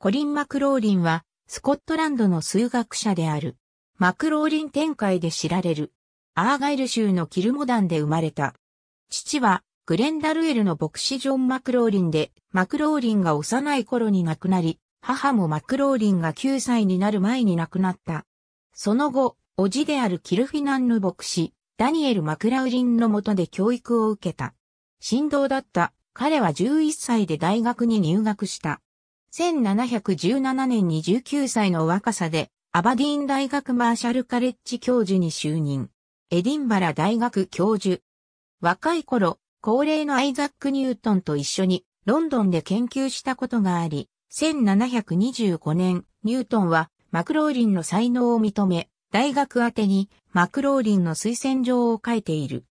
コリン・マクローリンは、スコットランドの数学者である。マクローリン展開で知られる。アーガイル州のキルモダンで生まれた。父は、グレンダルエルの牧師ジョン・マクローリンで、マクローリンが幼い頃に亡くなり、母もマクローリンが9歳になる前に亡くなった。その後、叔父であるキルフィナンヌ牧師、ダニエル・マクラウリンの下で教育を受けた。神道だった。彼は11歳で大学に入学した。1717年に19歳の若さで、アバディーン大学マーシャルカレッジ教授に就任。エディンバラ大学教授。若い頃、高齢のアイザック・ニュートンと一緒にロンドンで研究したことがあり、1725年、ニュートンはマクローリンの才能を認め、大学宛てにマクローリンの推薦状を書いている。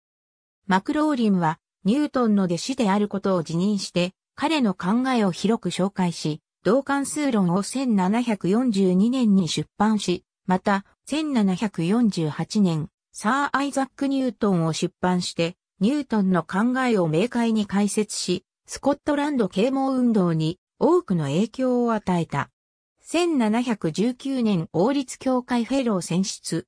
マクローリンはニュートンの弟子であることを辞任して、彼の考えを広く紹介し、同関数論を1742年に出版し、また、1748年、サー・アイザック・ニュートンを出版して、ニュートンの考えを明快に解説し、スコットランド啓蒙運動に多くの影響を与えた。1719年王立協会フェロー選出。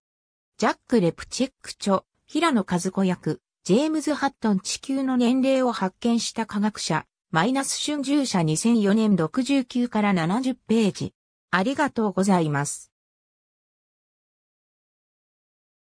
ジャック・レプチェック著、平野和子役、ジェームズ・ハットン地球の年齢を発見した科学者、マイナス春秋社2004年69から70ページ。ありがとうございます。